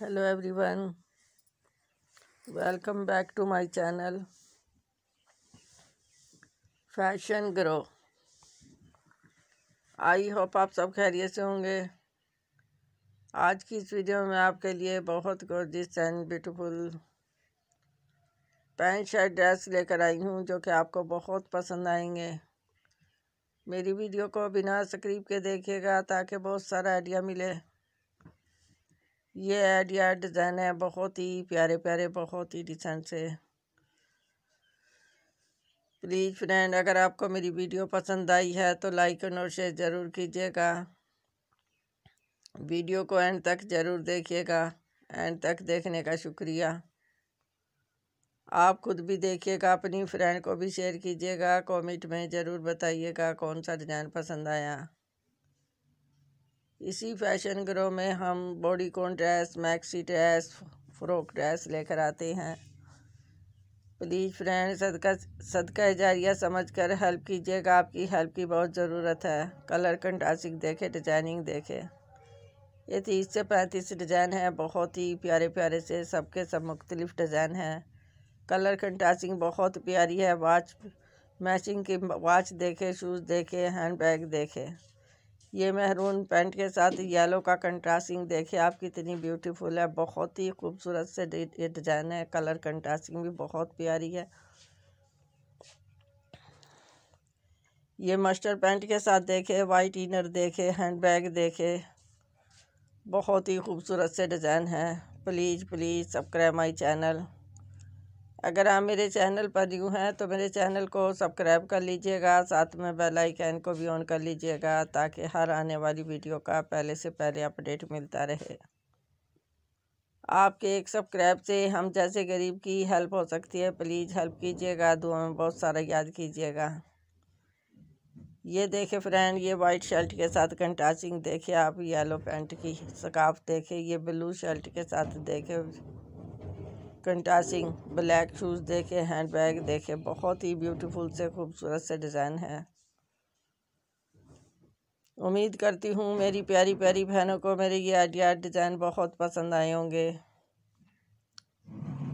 hello everyone welcome back to my channel fashion grow I hope आप सब खैरियत से होंगे आज की इस वीडियो में आपके लिए बहुत gorgeous and beautiful pant shirt dress लेकर आई हूँ जो कि आपको बहुत पसंद आएंगे मेरी वीडियो को बिना सक्रीब के देखिएगा ताकि बहुत सारा आइडिया मिले ये आइडिया डिज़ाइन है बहुत ही प्यारे प्यारे बहुत ही डिसेंट से प्लीज़ फ्रेंड अगर आपको मेरी वीडियो पसंद आई है तो लाइक और शेयर ज़रूर कीजिएगा वीडियो को एंड तक ज़रूर देखिएगा एंड तक देखने का शुक्रिया आप खुद भी देखिएगा अपनी फ्रेंड को भी शेयर कीजिएगा कमेंट में ज़रूर बताइएगा कौन सा डिज़ाइन पसंद आया इसी फैशन ग्रो में हम bodycon dress maxi dress frock dress लेकर आते हैं प्लीज़ फ्रेंड सदका सदका जारिया समझ कर हेल्प कीजिएगा आपकी हेल्प की बहुत ज़रूरत है कलर कंटासिक देखे डिजाइनिंग देखे ये तीस से पैंतीस डिज़ाइन है बहुत ही प्यारे प्यारे से सबके सब मुख्तलिफ डिज़ाइन हैं कलर कंटासिंग बहुत प्यारी है वॉच मैचिंग की वॉच देखे शूज़ देखे हैंड बैग देखे ये मेहरून पैंट के साथ येलो का कंट्रास्टिंग देखिए आप कितनी ब्यूटीफुल है बहुत ही खूबसूरत से ये डिजाइन है कलर कंट्रास्टिंग भी बहुत प्यारी है ये मस्टर्ड पैंट के साथ देखे वाइट इनर देखे हैंड बैग देखे बहुत ही खूबसूरत से डिज़ाइन है please please subscribe my channel अगर आप मेरे चैनल पर यूँ हैं तो मेरे चैनल को सब्सक्राइब कर लीजिएगा साथ में बेल आइकन को भी ऑन कर लीजिएगा ताकि हर आने वाली वीडियो का पहले से पहले अपडेट मिलता रहे आपके एक सब्सक्राइब से हम जैसे गरीब की हेल्प हो सकती है प्लीज़ हेल्प कीजिएगा दुआ में बहुत सारा याद कीजिएगा ये देखे फ्रेंड ये वाइट शर्ट के साथ कंटाचिंग देखे आप येलो पैंट की सकाफ देखे ये ब्लू शर्ट के साथ देखे कंटासिंग ब्लैक शूज़ देखे हैंड बैग देखे बहुत ही ब्यूटीफुल से खूबसूरत से डिज़ाइन है उम्मीद करती हूँ मेरी प्यारी प्यारी बहनों को मेरे ये आइडिया डिज़ाइन बहुत पसंद आए होंगे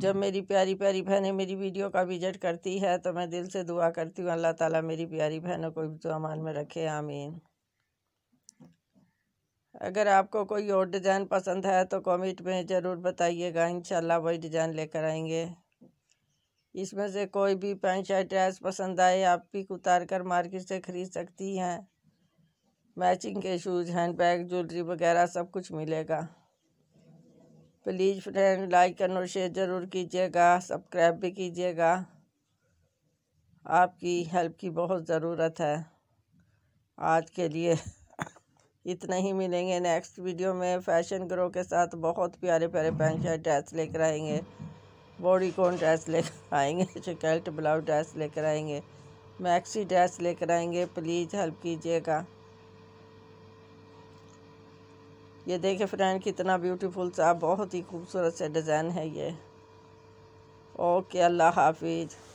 जब मेरी प्यारी प्यारी बहनें मेरी वीडियो का विजिट करती है तो मैं दिल से दुआ करती हूँ अल्लाह ताला मेरी प्यारी बहनों को अमान में रखे आमीन अगर आपको कोई और डिज़ाइन पसंद है तो कमेंट में ज़रूर बताइएगा इंशाल्लाह वही डिज़ाइन लेकर आएंगे इसमें से कोई भी पैंट शर्ट ड्रेस पसंद आए आप भी उतार कर मार्केट से ख़रीद सकती हैं मैचिंग के शूज़ हैंड बैग ज्वेलरी वगैरह सब कुछ मिलेगा प्लीज़ फ्रेंड लाइक करना और शेयर ज़रूर कीजिएगा सब्सक्राइब भी कीजिएगा आपकी हेल्प की बहुत ज़रूरत है आज के लिए इतना ही मिलेंगे नेक्स्ट वीडियो में फैशन ग्रो के साथ बहुत प्यारे प्यारे पैंट शर्ट ड्रेस लेकर आएंगे बॉडी कॉन ड्रेस लेकर आएंगे शिकल्ट ब्लाउज ड्रेस लेकर आएंगे मैक्सी ड्रेस लेकर आएंगे प्लीज़ हेल्प कीजिएगा ये देखे फ्रेंड कितना ब्यूटीफुल सा बहुत ही खूबसूरत से डिज़ाइन है ये ओके अल्लाह हाफिज़